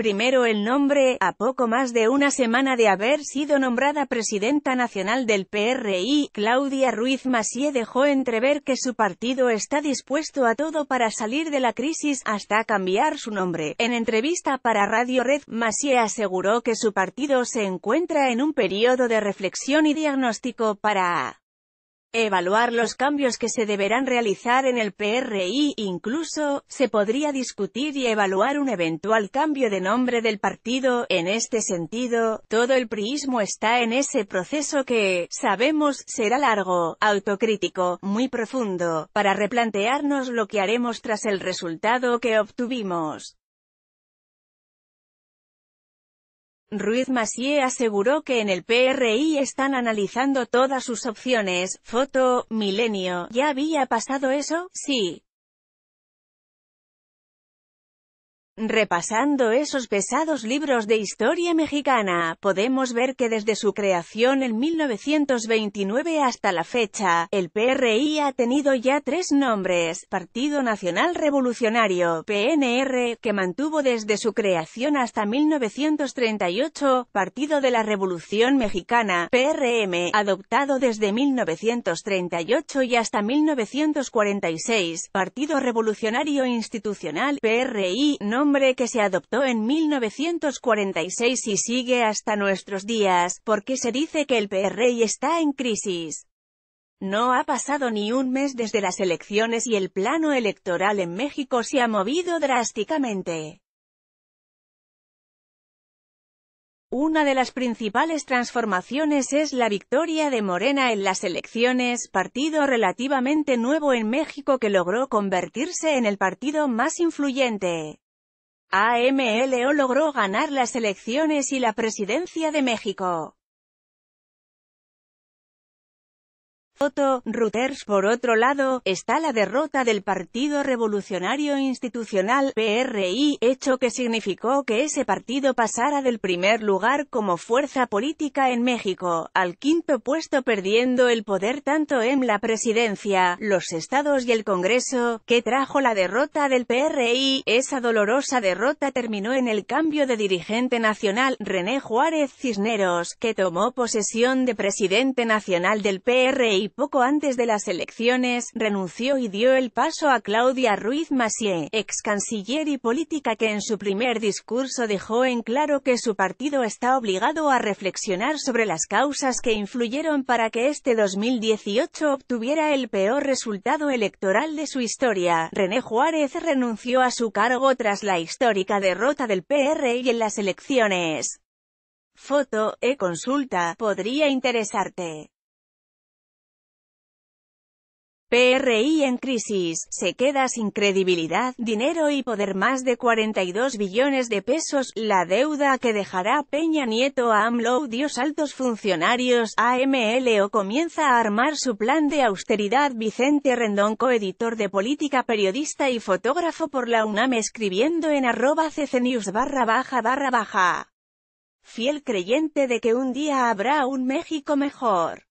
Primero el nombre, a poco más de una semana de haber sido nombrada presidenta nacional del PRI, Claudia Ruiz Massieu dejó entrever que su partido está dispuesto a todo para salir de la crisis, hasta cambiar su nombre. En entrevista para Radio Red, Massieu aseguró que su partido se encuentra en un periodo de reflexión y diagnóstico para evaluar los cambios que se deberán realizar en el PRI, incluso, se podría discutir y evaluar un eventual cambio de nombre del partido, en este sentido, todo el priismo está en ese proceso que, sabemos, será largo, autocrítico, muy profundo, para replantearnos lo que haremos tras el resultado que obtuvimos. Ruiz Massieu aseguró que en el PRI están analizando todas sus opciones. Foto, Milenio, ¿ya había pasado eso? Sí. Repasando esos pesados libros de historia mexicana, podemos ver que desde su creación en 1929 hasta la fecha, el PRI ha tenido ya tres nombres, Partido Nacional Revolucionario, PNR, que mantuvo desde su creación hasta 1938, Partido de la Revolución Mexicana, PRM, adoptado desde 1938 y hasta 1946, Partido Revolucionario Institucional, PRI, nombre nombre que se adoptó en 1946 y sigue hasta nuestros días, porque se dice que el PRI está en crisis. No ha pasado ni un mes desde las elecciones y el plano electoral en México se ha movido drásticamente. Una de las principales transformaciones es la victoria de Morena en las elecciones, partido relativamente nuevo en México que logró convertirse en el partido más influyente. AMLO logró ganar las elecciones y la presidencia de México. por otro lado, está la derrota del Partido Revolucionario Institucional, PRI, hecho que significó que ese partido pasara del primer lugar como fuerza política en México, al quinto puesto perdiendo el poder tanto en la presidencia, los estados y el Congreso, que trajo la derrota del PRI, esa dolorosa derrota terminó en el cambio de dirigente nacional, René Juárez Cisneros, que tomó posesión de presidente nacional del PRI poco antes de las elecciones, renunció y dio el paso a Claudia Ruiz Massieu, ex canciller y política que en su primer discurso dejó en claro que su partido está obligado a reflexionar sobre las causas que influyeron para que este 2018 obtuviera el peor resultado electoral de su historia. René Juárez renunció a su cargo tras la histórica derrota del PRI en las elecciones. Foto, e-consulta, podría interesarte. PRI en crisis, se queda sin credibilidad, dinero y poder más de 42 billones de pesos, la deuda que dejará Peña Nieto a AMLO dios altos funcionarios, AMLO comienza a armar su plan de austeridad Vicente Rendón coeditor de política periodista y fotógrafo por la UNAM escribiendo en arroba ccnews barra baja barra baja. Fiel creyente de que un día habrá un México mejor.